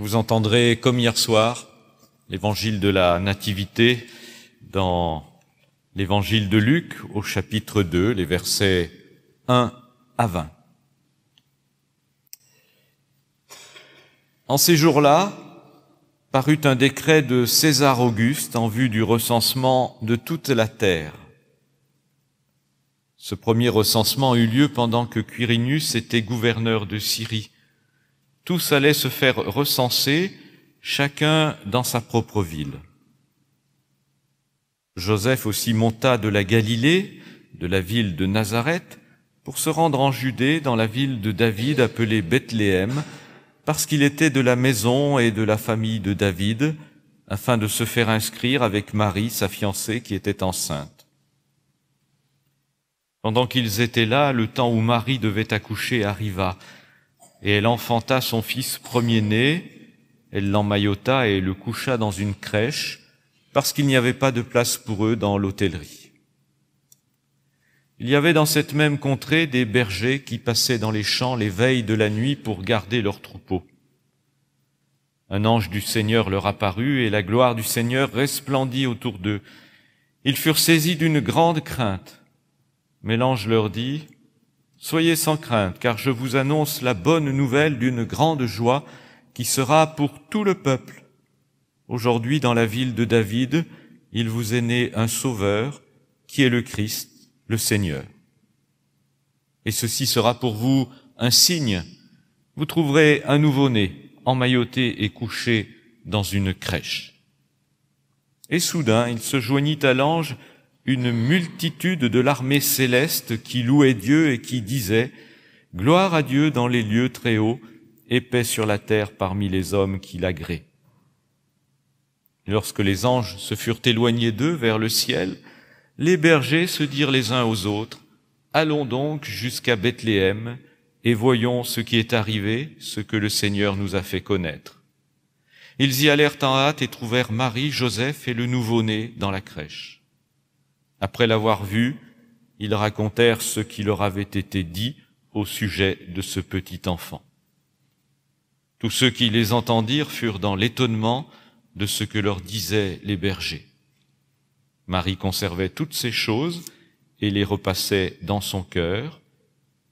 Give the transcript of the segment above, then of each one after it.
Vous entendrez, comme hier soir, l'évangile de la Nativité dans l'évangile de Luc au chapitre 2, les versets 1 à 20. En ces jours-là, parut un décret de César Auguste en vue du recensement de toute la terre. Ce premier recensement eut lieu pendant que Quirinus était gouverneur de Syrie tous allaient se faire recenser, chacun dans sa propre ville. Joseph aussi monta de la Galilée, de la ville de Nazareth, pour se rendre en Judée dans la ville de David appelée Bethléem, parce qu'il était de la maison et de la famille de David, afin de se faire inscrire avec Marie, sa fiancée, qui était enceinte. Pendant qu'ils étaient là, le temps où Marie devait accoucher arriva, et elle enfanta son fils premier-né, elle l'emmaillota et le coucha dans une crèche, parce qu'il n'y avait pas de place pour eux dans l'hôtellerie. Il y avait dans cette même contrée des bergers qui passaient dans les champs les veilles de la nuit pour garder leurs troupeaux. Un ange du Seigneur leur apparut, et la gloire du Seigneur resplendit autour d'eux. Ils furent saisis d'une grande crainte. Mais l'ange leur dit, Soyez sans crainte, car je vous annonce la bonne nouvelle d'une grande joie qui sera pour tout le peuple. Aujourd'hui, dans la ville de David, il vous est né un sauveur, qui est le Christ, le Seigneur. Et ceci sera pour vous un signe. Vous trouverez un nouveau-né, emmailloté et couché dans une crèche. Et soudain, il se joignit à l'ange une multitude de l'armée céleste qui louait Dieu et qui disait Gloire à Dieu dans les lieux très hauts, et paix sur la terre parmi les hommes qui l'agréent. Lorsque les anges se furent éloignés d'eux vers le ciel, les bergers se dirent les uns aux autres, Allons donc jusqu'à Bethléem, et voyons ce qui est arrivé, ce que le Seigneur nous a fait connaître. Ils y allèrent en hâte et trouvèrent Marie, Joseph et le nouveau-né dans la crèche. Après l'avoir vu, ils racontèrent ce qui leur avait été dit au sujet de ce petit enfant. Tous ceux qui les entendirent furent dans l'étonnement de ce que leur disaient les bergers. Marie conservait toutes ces choses et les repassait dans son cœur,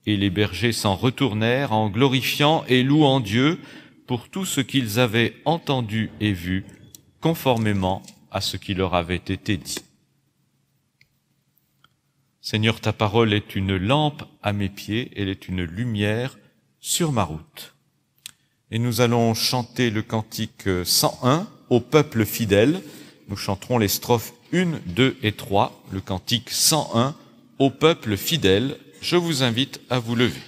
et les bergers s'en retournèrent en glorifiant et louant Dieu pour tout ce qu'ils avaient entendu et vu, conformément à ce qui leur avait été dit. Seigneur, ta parole est une lampe à mes pieds, elle est une lumière sur ma route. Et nous allons chanter le cantique 101 au peuple fidèle. Nous chanterons les strophes 1, 2 et 3, le cantique 101 au peuple fidèle. Je vous invite à vous lever.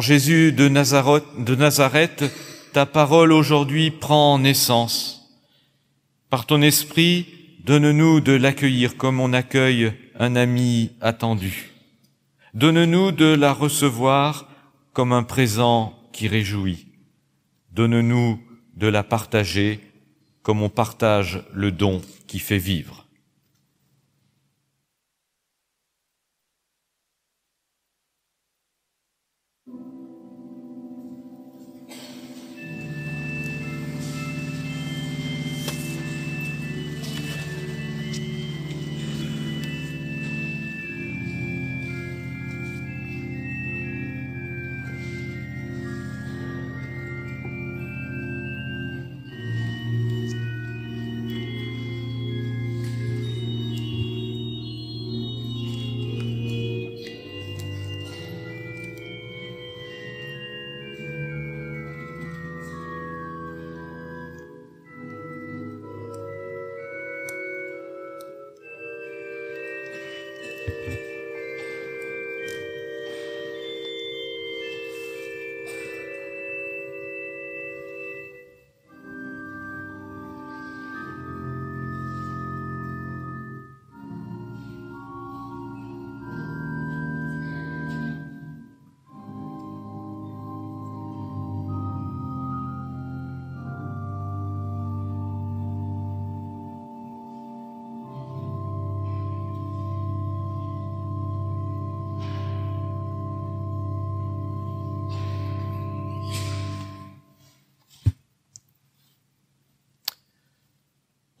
Jésus de Nazareth, de Nazareth ta parole aujourd'hui prend naissance. Par ton esprit, donne-nous de l'accueillir comme on accueille un ami attendu. Donne-nous de la recevoir comme un présent qui réjouit. Donne-nous de la partager comme on partage le don qui fait vivre.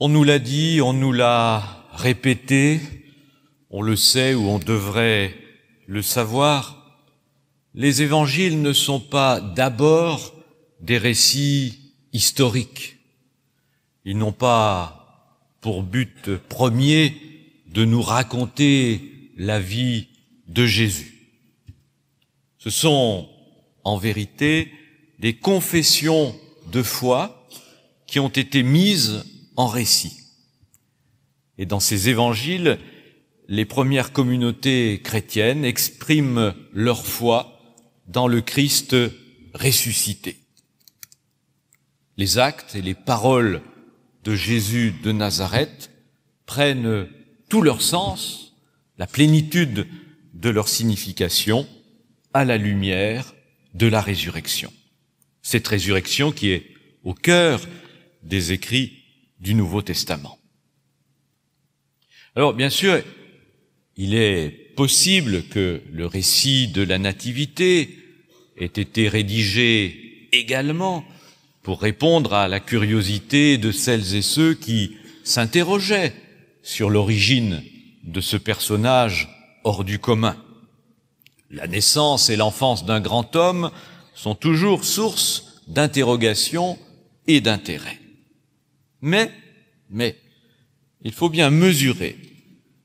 On nous l'a dit, on nous l'a répété, on le sait ou on devrait le savoir. Les évangiles ne sont pas d'abord des récits historiques. Ils n'ont pas pour but premier de nous raconter la vie de Jésus. Ce sont en vérité des confessions de foi qui ont été mises en récit. Et dans ces évangiles, les premières communautés chrétiennes expriment leur foi dans le Christ ressuscité. Les actes et les paroles de Jésus de Nazareth prennent tout leur sens, la plénitude de leur signification à la lumière de la résurrection. Cette résurrection qui est au cœur des écrits du Nouveau Testament. Alors bien sûr, il est possible que le récit de la Nativité ait été rédigé également pour répondre à la curiosité de celles et ceux qui s'interrogeaient sur l'origine de ce personnage hors du commun. La naissance et l'enfance d'un grand homme sont toujours source d'interrogations et d'intérêt. Mais, mais, il faut bien mesurer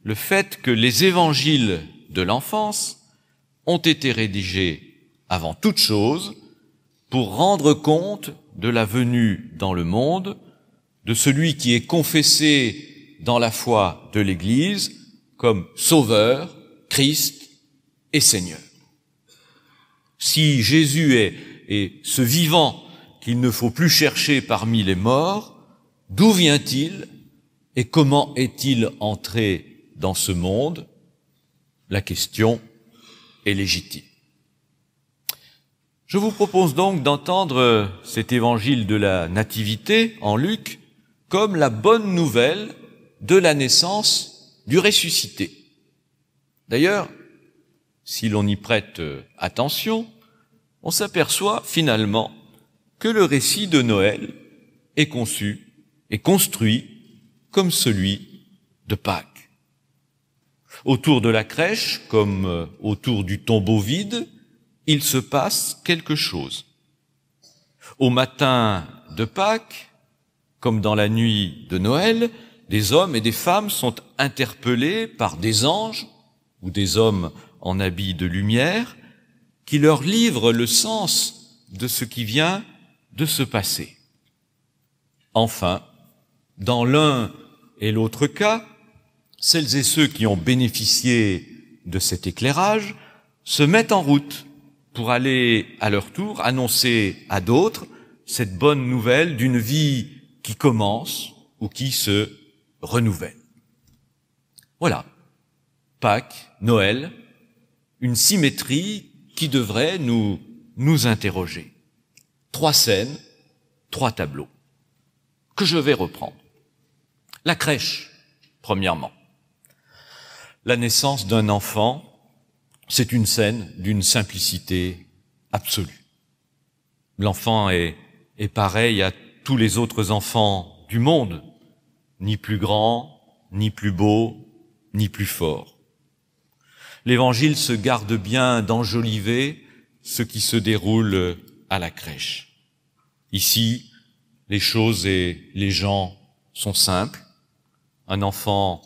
le fait que les évangiles de l'enfance ont été rédigés avant toute chose pour rendre compte de la venue dans le monde de celui qui est confessé dans la foi de l'Église comme Sauveur, Christ et Seigneur. Si Jésus est, est ce vivant qu'il ne faut plus chercher parmi les morts, D'où vient-il et comment est-il entré dans ce monde La question est légitime. Je vous propose donc d'entendre cet évangile de la Nativité en Luc comme la bonne nouvelle de la naissance du ressuscité. D'ailleurs, si l'on y prête attention, on s'aperçoit finalement que le récit de Noël est conçu est construit comme celui de Pâques. Autour de la crèche, comme euh, autour du tombeau vide, il se passe quelque chose. Au matin de Pâques, comme dans la nuit de Noël, des hommes et des femmes sont interpellés par des anges ou des hommes en habits de lumière qui leur livrent le sens de ce qui vient de se passer. Enfin, dans l'un et l'autre cas, celles et ceux qui ont bénéficié de cet éclairage se mettent en route pour aller à leur tour annoncer à d'autres cette bonne nouvelle d'une vie qui commence ou qui se renouvelle. Voilà, Pâques, Noël, une symétrie qui devrait nous, nous interroger. Trois scènes, trois tableaux, que je vais reprendre. La crèche, premièrement. La naissance d'un enfant, c'est une scène d'une simplicité absolue. L'enfant est, est pareil à tous les autres enfants du monde, ni plus grand, ni plus beau, ni plus fort. L'Évangile se garde bien d'enjoliver ce qui se déroule à la crèche. Ici, les choses et les gens sont simples, un enfant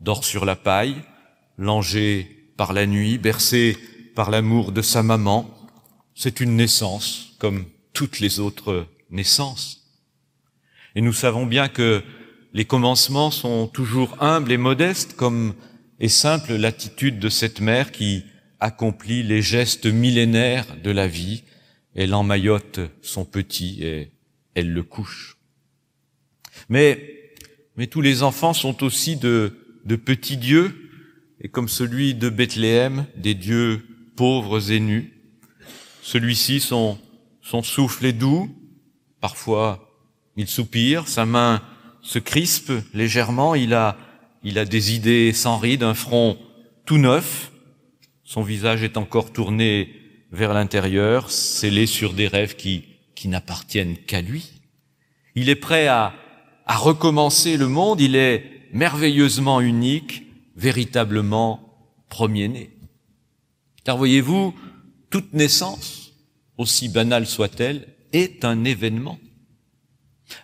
dort sur la paille, langé par la nuit, bercé par l'amour de sa maman. C'est une naissance comme toutes les autres naissances. Et nous savons bien que les commencements sont toujours humbles et modestes, comme est simple l'attitude de cette mère qui accomplit les gestes millénaires de la vie. Elle emmaillote son petit et elle le couche. Mais mais tous les enfants sont aussi de, de petits dieux, et comme celui de Bethléem, des dieux pauvres et nus. Celui-ci, son, son souffle est doux, parfois il soupire, sa main se crispe légèrement, il a, il a des idées sans rides, un front tout neuf, son visage est encore tourné vers l'intérieur, scellé sur des rêves qui, qui n'appartiennent qu'à lui. Il est prêt à, à recommencer le monde, il est merveilleusement unique, véritablement premier-né. Car voyez-vous, toute naissance, aussi banale soit-elle, est un événement.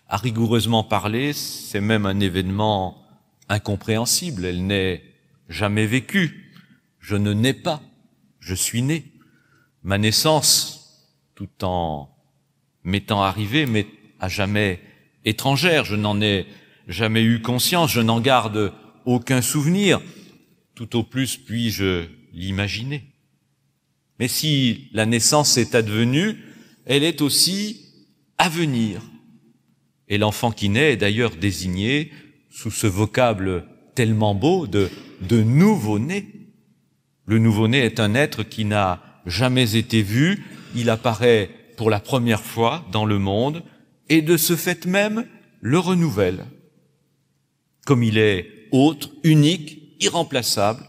À rigoureusement parler, c'est même un événement incompréhensible. Elle n'est jamais vécue. Je ne nais pas. Je suis né. Ma naissance, tout en m'étant arrivée, mais à jamais étrangère. Je n'en ai jamais eu conscience, je n'en garde aucun souvenir. Tout au plus puis-je l'imaginer. Mais si la naissance est advenue, elle est aussi à venir. Et l'enfant qui naît est d'ailleurs désigné sous ce vocable tellement beau de, de nouveau-né. Le nouveau-né est un être qui n'a jamais été vu, il apparaît pour la première fois dans le monde, et de ce fait même le renouvelle. Comme il est autre, unique, irremplaçable,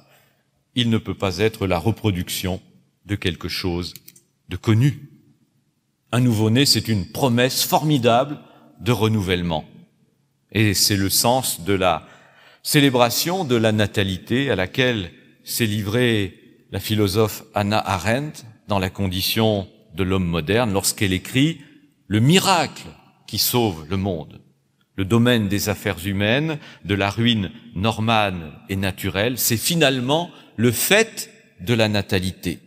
il ne peut pas être la reproduction de quelque chose de connu. Un nouveau-né, c'est une promesse formidable de renouvellement. Et c'est le sens de la célébration de la natalité à laquelle s'est livrée la philosophe Anna Arendt dans la condition de l'homme moderne lorsqu'elle écrit le miracle qui sauve le monde. Le domaine des affaires humaines, de la ruine normale et naturelle, c'est finalement le fait de la natalité.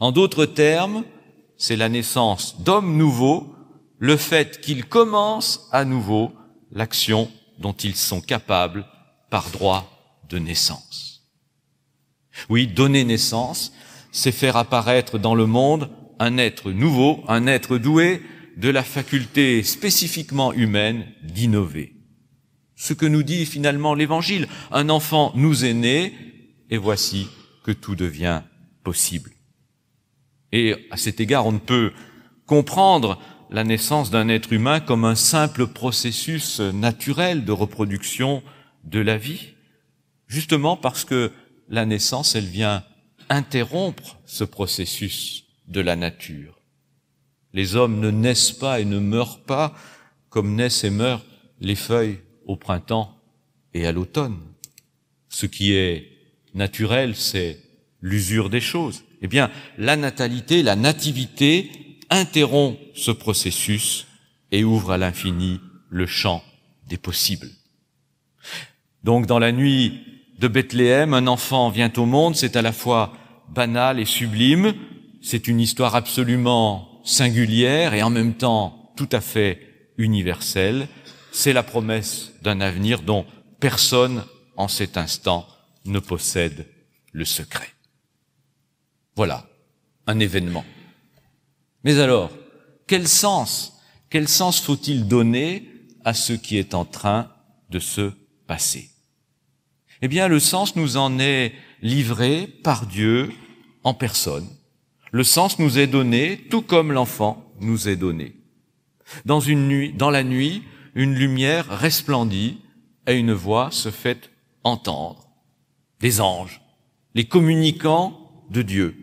En d'autres termes, c'est la naissance d'hommes nouveaux, le fait qu'ils commencent à nouveau l'action dont ils sont capables par droit de naissance. Oui, donner naissance, c'est faire apparaître dans le monde un être nouveau, un être doué, de la faculté spécifiquement humaine d'innover. Ce que nous dit finalement l'Évangile, un enfant nous est né, et voici que tout devient possible. Et à cet égard, on ne peut comprendre la naissance d'un être humain comme un simple processus naturel de reproduction de la vie, justement parce que la naissance, elle vient interrompre ce processus de la nature. Les hommes ne naissent pas et ne meurent pas comme naissent et meurent les feuilles au printemps et à l'automne. Ce qui est naturel, c'est l'usure des choses. Eh bien, la natalité, la nativité interrompt ce processus et ouvre à l'infini le champ des possibles. Donc, dans la nuit de Bethléem, un enfant vient au monde, c'est à la fois banal et sublime, c'est une histoire absolument singulière et en même temps tout à fait universelle, c'est la promesse d'un avenir dont personne en cet instant ne possède le secret. Voilà, un événement. Mais alors, quel sens, quel sens faut-il donner à ce qui est en train de se passer Eh bien, le sens nous en est livré par Dieu en personne le sens nous est donné, tout comme l'enfant nous est donné. Dans une nuit, dans la nuit, une lumière resplendit et une voix se fait entendre. Des anges, les communicants de Dieu.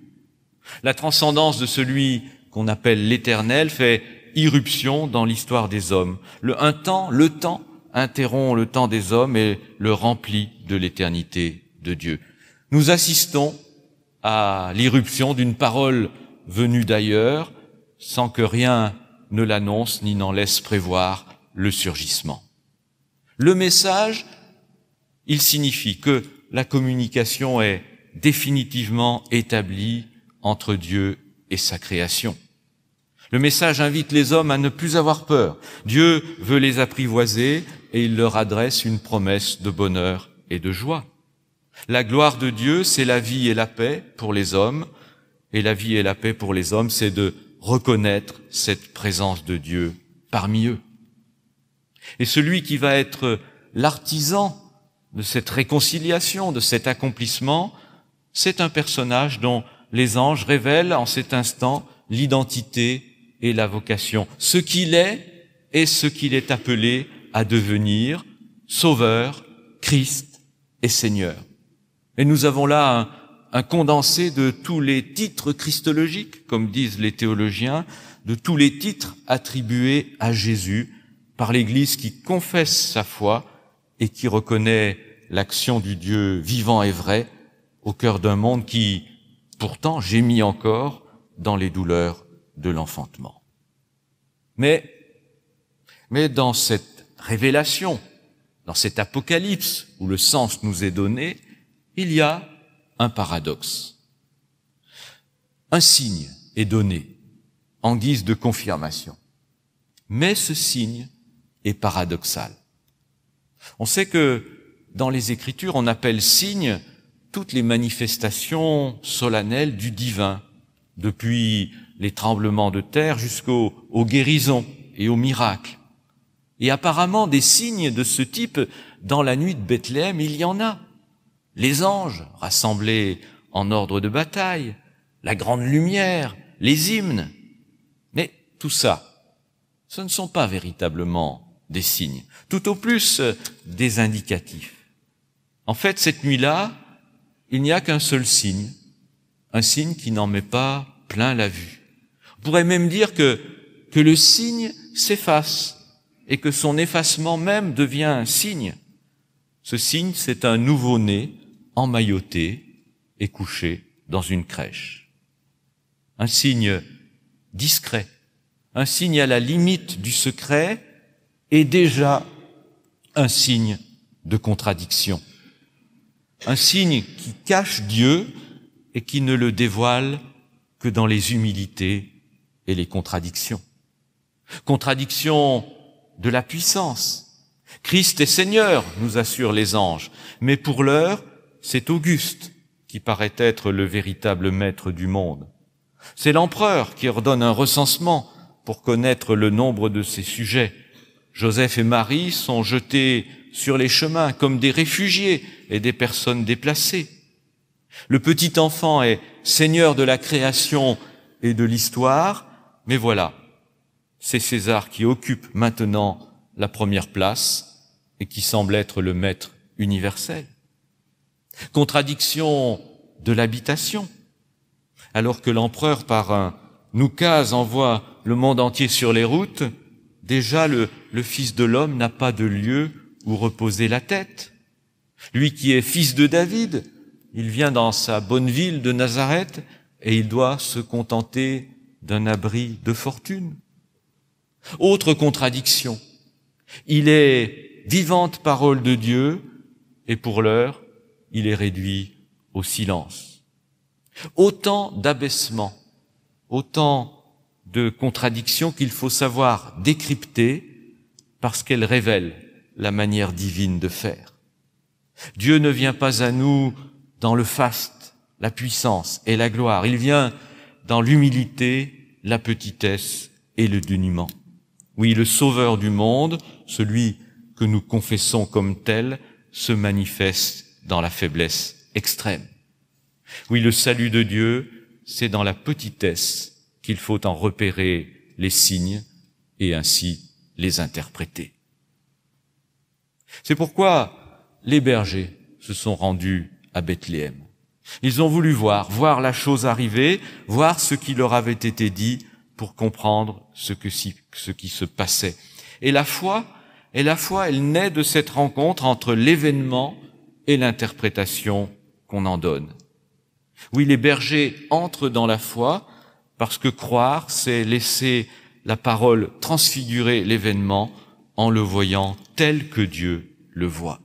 La transcendance de celui qu'on appelle l'éternel fait irruption dans l'histoire des hommes. Le un temps, le temps interrompt le temps des hommes et le remplit de l'éternité de Dieu. Nous assistons à l'irruption d'une parole venue d'ailleurs, sans que rien ne l'annonce ni n'en laisse prévoir le surgissement. Le message, il signifie que la communication est définitivement établie entre Dieu et sa création. Le message invite les hommes à ne plus avoir peur. Dieu veut les apprivoiser et il leur adresse une promesse de bonheur et de joie. La gloire de Dieu, c'est la vie et la paix pour les hommes, et la vie et la paix pour les hommes, c'est de reconnaître cette présence de Dieu parmi eux. Et celui qui va être l'artisan de cette réconciliation, de cet accomplissement, c'est un personnage dont les anges révèlent en cet instant l'identité et la vocation, ce qu'il est et ce qu'il est appelé à devenir, sauveur, Christ et Seigneur. Et nous avons là un, condensé de tous les titres christologiques, comme disent les théologiens, de tous les titres attribués à Jésus par l'Église qui confesse sa foi et qui reconnaît l'action du Dieu vivant et vrai au cœur d'un monde qui, pourtant, gémit encore dans les douleurs de l'enfantement. Mais, mais dans cette révélation, dans cet apocalypse où le sens nous est donné, il y a un paradoxe. Un signe est donné en guise de confirmation. Mais ce signe est paradoxal. On sait que dans les Écritures, on appelle signe toutes les manifestations solennelles du divin, depuis les tremblements de terre jusqu'aux guérisons et aux miracles. Et apparemment, des signes de ce type, dans la nuit de Bethléem, il y en a les anges rassemblés en ordre de bataille, la grande lumière, les hymnes. Mais tout ça, ce ne sont pas véritablement des signes, tout au plus euh, des indicatifs. En fait, cette nuit-là, il n'y a qu'un seul signe, un signe qui n'en met pas plein la vue. On pourrait même dire que, que le signe s'efface et que son effacement même devient un signe. Ce signe, c'est un nouveau-né emmailloté et couché dans une crèche. Un signe discret, un signe à la limite du secret est déjà un signe de contradiction, un signe qui cache Dieu et qui ne le dévoile que dans les humilités et les contradictions. Contradiction de la puissance. Christ est Seigneur, nous assurent les anges, mais pour l'heure, c'est Auguste qui paraît être le véritable maître du monde. C'est l'empereur qui ordonne un recensement pour connaître le nombre de ses sujets. Joseph et Marie sont jetés sur les chemins comme des réfugiés et des personnes déplacées. Le petit enfant est seigneur de la création et de l'histoire, mais voilà, c'est César qui occupe maintenant la première place et qui semble être le maître universel. Contradiction de l'habitation. Alors que l'empereur, par un envoie le monde entier sur les routes, déjà le, le Fils de l'homme n'a pas de lieu où reposer la tête. Lui qui est fils de David, il vient dans sa bonne ville de Nazareth et il doit se contenter d'un abri de fortune. Autre contradiction, il est vivante parole de Dieu et pour l'heure, il est réduit au silence. Autant d'abaissements, autant de contradictions qu'il faut savoir décrypter parce qu'elles révèlent la manière divine de faire. Dieu ne vient pas à nous dans le faste, la puissance et la gloire. Il vient dans l'humilité, la petitesse et le dénuement. Oui, le Sauveur du monde, celui que nous confessons comme tel, se manifeste dans la faiblesse extrême. Oui, le salut de Dieu, c'est dans la petitesse qu'il faut en repérer les signes et ainsi les interpréter. C'est pourquoi les bergers se sont rendus à Bethléem. Ils ont voulu voir, voir la chose arriver, voir ce qui leur avait été dit pour comprendre ce, que, ce qui se passait. Et la foi, et la foi, elle naît de cette rencontre entre l'événement et l'interprétation qu'on en donne. Oui, les bergers entrent dans la foi parce que croire, c'est laisser la parole transfigurer l'événement en le voyant tel que Dieu le voit.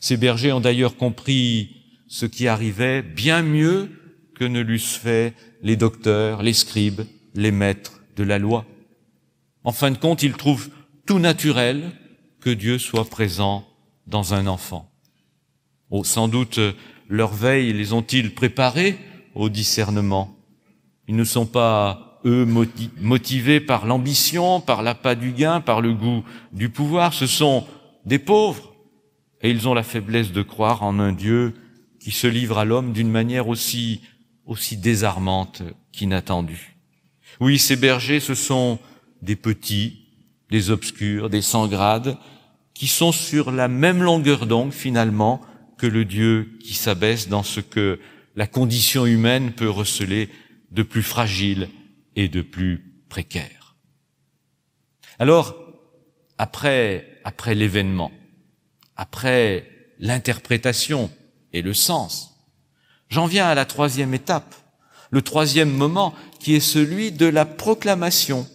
Ces bergers ont d'ailleurs compris ce qui arrivait bien mieux que ne l'eussent fait les docteurs, les scribes, les maîtres de la loi. En fin de compte, ils trouvent tout naturel que Dieu soit présent dans un enfant. Oh, sans doute euh, leur veille les ont-ils préparés au discernement. Ils ne sont pas, eux, motivés par l'ambition, par l'appât du gain, par le goût du pouvoir. Ce sont des pauvres. Et ils ont la faiblesse de croire en un Dieu qui se livre à l'homme d'une manière aussi, aussi désarmante qu'inattendue. Oui, ces bergers, ce sont des petits, des obscurs, des sans grades, qui sont sur la même longueur d'onde, finalement, que le Dieu qui s'abaisse dans ce que la condition humaine peut receler de plus fragile et de plus précaire. Alors, après, après l'événement, après l'interprétation et le sens, j'en viens à la troisième étape, le troisième moment qui est celui de la proclamation.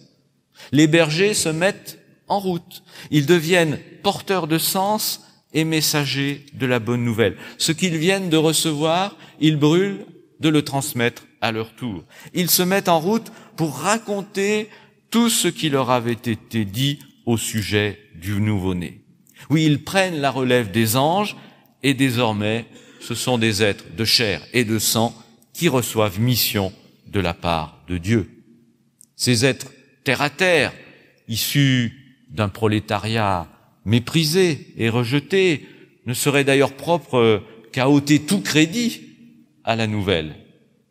Les bergers se mettent en route, ils deviennent porteurs de sens et messagers de la bonne nouvelle. Ce qu'ils viennent de recevoir, ils brûlent de le transmettre à leur tour. Ils se mettent en route pour raconter tout ce qui leur avait été dit au sujet du nouveau-né. Oui, ils prennent la relève des anges et désormais ce sont des êtres de chair et de sang qui reçoivent mission de la part de Dieu. Ces êtres terre à terre, issus d'un prolétariat méprisé et rejeté, ne serait d'ailleurs propre euh, qu'à ôter tout crédit à la nouvelle.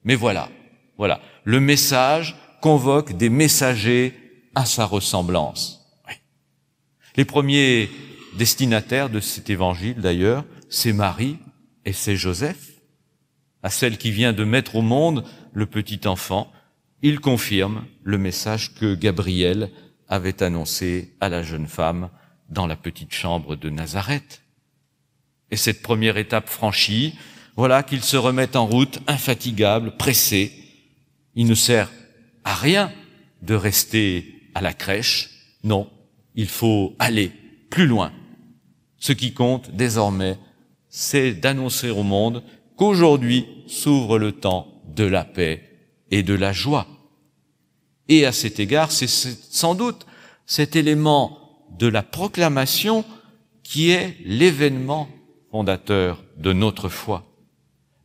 Mais voilà, voilà, le message convoque des messagers à sa ressemblance. Les premiers destinataires de cet évangile, d'ailleurs, c'est Marie et c'est Joseph. À celle qui vient de mettre au monde le petit enfant, il confirme le message que Gabriel avait annoncé à la jeune femme dans la petite chambre de Nazareth. Et cette première étape franchie, voilà qu'il se remettent en route, infatigable, pressé. Il ne sert à rien de rester à la crèche. Non, il faut aller plus loin. Ce qui compte désormais, c'est d'annoncer au monde qu'aujourd'hui s'ouvre le temps de la paix et de la joie. Et à cet égard, c'est sans doute cet élément de la proclamation qui est l'événement fondateur de notre foi.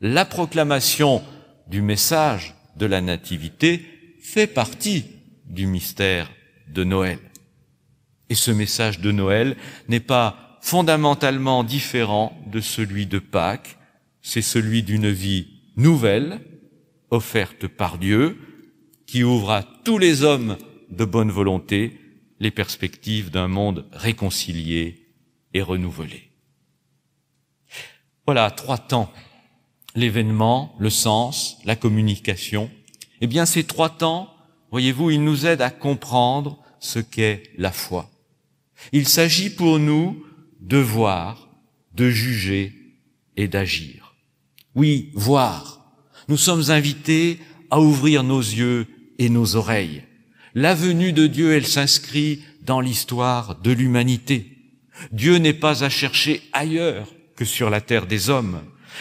La proclamation du message de la Nativité fait partie du mystère de Noël. Et ce message de Noël n'est pas fondamentalement différent de celui de Pâques, c'est celui d'une vie nouvelle, offerte par Dieu, qui ouvre à tous les hommes de bonne volonté les perspectives d'un monde réconcilié et renouvelé. Voilà trois temps l'événement, le sens, la communication. Eh bien, ces trois temps, voyez-vous, ils nous aident à comprendre ce qu'est la foi. Il s'agit pour nous de voir, de juger et d'agir. Oui, voir. Nous sommes invités à ouvrir nos yeux et nos oreilles. La de Dieu, elle s'inscrit dans l'histoire de l'humanité. Dieu n'est pas à chercher ailleurs que sur la terre des hommes.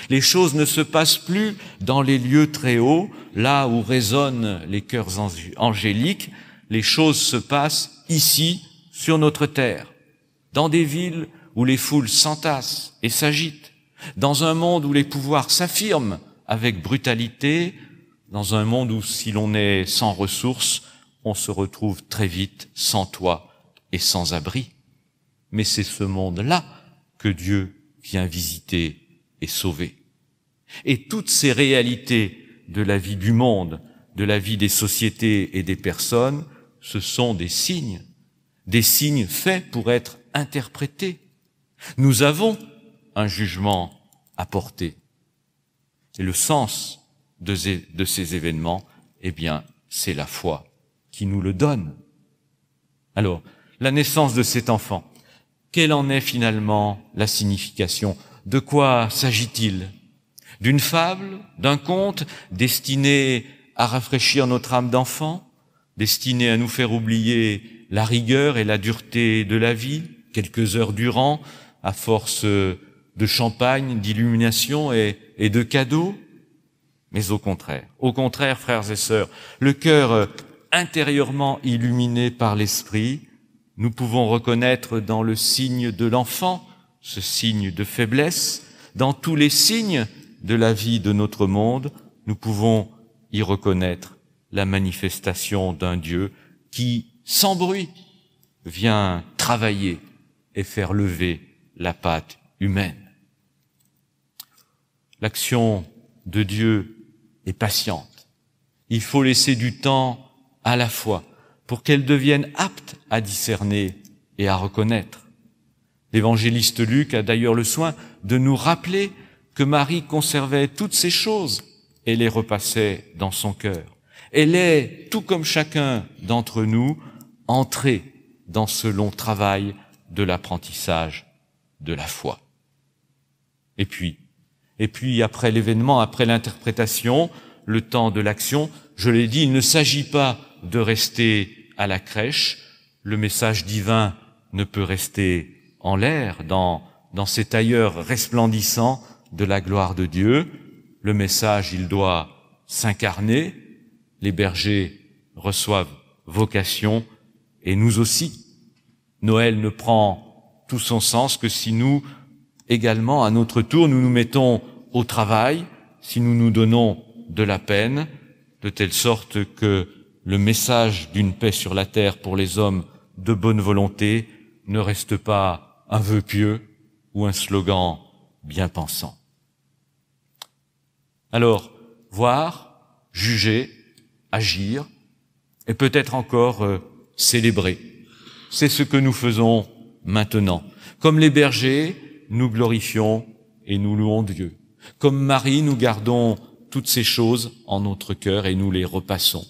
Les choses ne se passent plus dans les lieux très hauts, là où résonnent les cœurs angéliques. Les choses se passent ici, sur notre terre, dans des villes où les foules s'entassent et s'agitent, dans un monde où les pouvoirs s'affirment avec brutalité, dans un monde où si l'on est sans ressources, on se retrouve très vite sans toit et sans abri. Mais c'est ce monde-là que Dieu vient visiter et sauver. Et toutes ces réalités de la vie du monde, de la vie des sociétés et des personnes, ce sont des signes, des signes faits pour être interprétés. Nous avons un jugement à porter. Et le sens de, ces événements, eh bien, c'est la foi qui nous le donne. Alors, la naissance de cet enfant, quelle en est finalement la signification De quoi s'agit-il D'une fable D'un conte destiné à rafraîchir notre âme d'enfant Destiné à nous faire oublier la rigueur et la dureté de la vie, quelques heures durant, à force de champagne, d'illumination et, et de cadeaux mais au contraire, au contraire, frères et sœurs, le cœur intérieurement illuminés par l'Esprit, nous pouvons reconnaître dans le signe de l'enfant ce signe de faiblesse, dans tous les signes de la vie de notre monde, nous pouvons y reconnaître la manifestation d'un Dieu qui, sans bruit, vient travailler et faire lever la pâte humaine. L'action de Dieu est patiente. Il faut laisser du temps à la fois pour qu'elle devienne apte à discerner et à reconnaître. L'évangéliste Luc a d'ailleurs le soin de nous rappeler que Marie conservait toutes ces choses et les repassait dans son cœur. Elle est, tout comme chacun d'entre nous, entrée dans ce long travail de l'apprentissage de la foi. Et puis, et puis après l'événement, après l'interprétation, le temps de l'action, je l'ai dit, il ne s'agit pas de rester à la crèche, le message divin ne peut rester en l'air, dans, dans cet ailleurs resplendissant de la gloire de Dieu. Le message, il doit s'incarner, les bergers reçoivent vocation, et nous aussi. Noël ne prend tout son sens que si nous, également, à notre tour, nous nous mettons au travail, si nous nous donnons de la peine, de telle sorte que le message d'une paix sur la terre pour les hommes de bonne volonté ne reste pas un vœu pieux ou un slogan bien pensant. Alors, voir, juger, agir, et peut-être encore euh, célébrer. C'est ce que nous faisons maintenant. Comme les bergers, nous glorifions et nous louons Dieu. Comme Marie, nous gardons toutes ces choses en notre cœur et nous les repassons.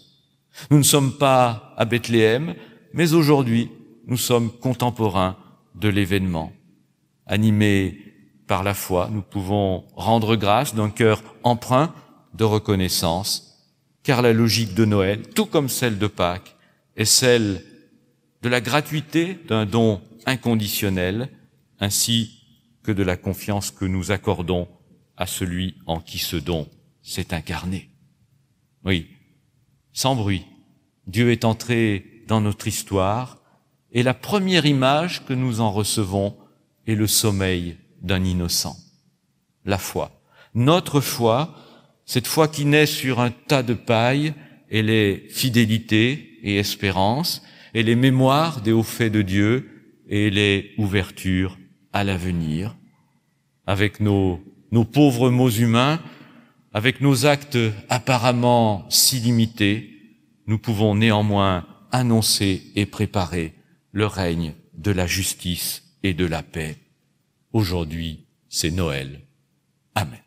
Nous ne sommes pas à Bethléem, mais aujourd'hui, nous sommes contemporains de l'événement. Animés par la foi, nous pouvons rendre grâce d'un cœur empreint de reconnaissance, car la logique de Noël, tout comme celle de Pâques, est celle de la gratuité d'un don inconditionnel, ainsi que de la confiance que nous accordons à celui en qui ce don s'est incarné. Oui, sans bruit. Dieu est entré dans notre histoire et la première image que nous en recevons est le sommeil d'un innocent. La foi. Notre foi, cette foi qui naît sur un tas de paille, et est fidélité et espérance, et les mémoires des hauts faits de Dieu et les ouvertures à l'avenir. Avec nos, nos pauvres mots humains, avec nos actes apparemment si limités, nous pouvons néanmoins annoncer et préparer le règne de la justice et de la paix. Aujourd'hui, c'est Noël. Amen.